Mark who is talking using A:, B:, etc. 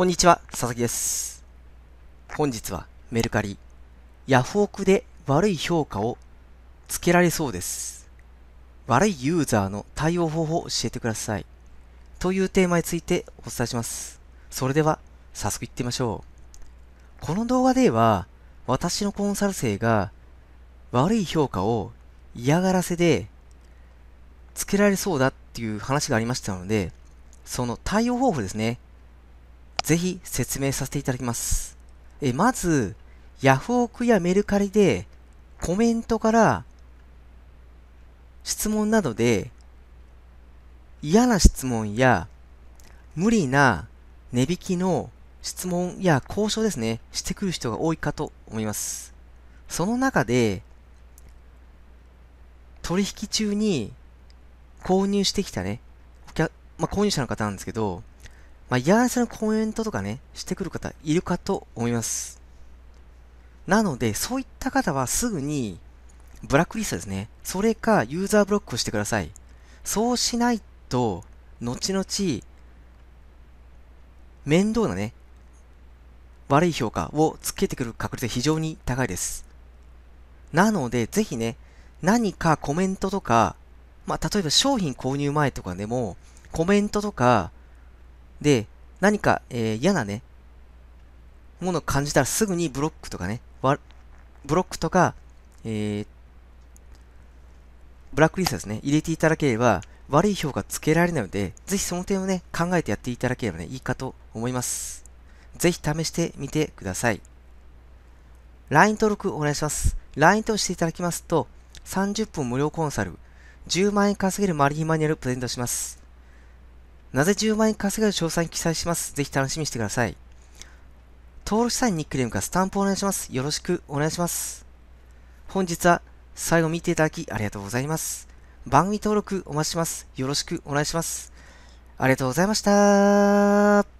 A: こんにちは、佐々木です。本日はメルカリ、ヤフオクで悪い評価をつけられそうです。悪いユーザーの対応方法を教えてください。というテーマについてお伝えします。それでは、早速行ってみましょう。この動画では、私のコンサル生が悪い評価を嫌がらせでつけられそうだっていう話がありましたので、その対応方法ですね。ぜひ説明させていただきます。えまず、ヤフオクやメルカリでコメントから質問などで嫌な質問や無理な値引きの質問や交渉ですね、してくる人が多いかと思います。その中で、取引中に購入してきたね、お客、まあ、購入者の方なんですけど、まあ、嫌がらせのコメントとかね、してくる方いるかと思います。なので、そういった方はすぐに、ブラックリストですね。それか、ユーザーブロックをしてください。そうしないと、後々、面倒なね、悪い評価をつけてくる確率が非常に高いです。なので、ぜひね、何かコメントとか、まあ、例えば商品購入前とかでも、コメントとか、で、何か、えー、嫌なね、ものを感じたらすぐにブロックとかね、ブロックとか、えー、ブラックリストですね、入れていただければ、悪い評価つけられないので、ぜひその点をね、考えてやっていただければね、いいかと思います。ぜひ試してみてください。LINE 登録お願いします。LINE としていただきますと、30分無料コンサル、10万円稼げるマリヒマニュアルプレゼントします。なぜ10万円稼げる詳細に記載します。ぜひ楽しみにしてください。登録したいニックネームかスタンプお願いします。よろしくお願いします。本日は最後見ていただきありがとうございます。番組登録お待ちします。よろしくお願いします。ありがとうございました。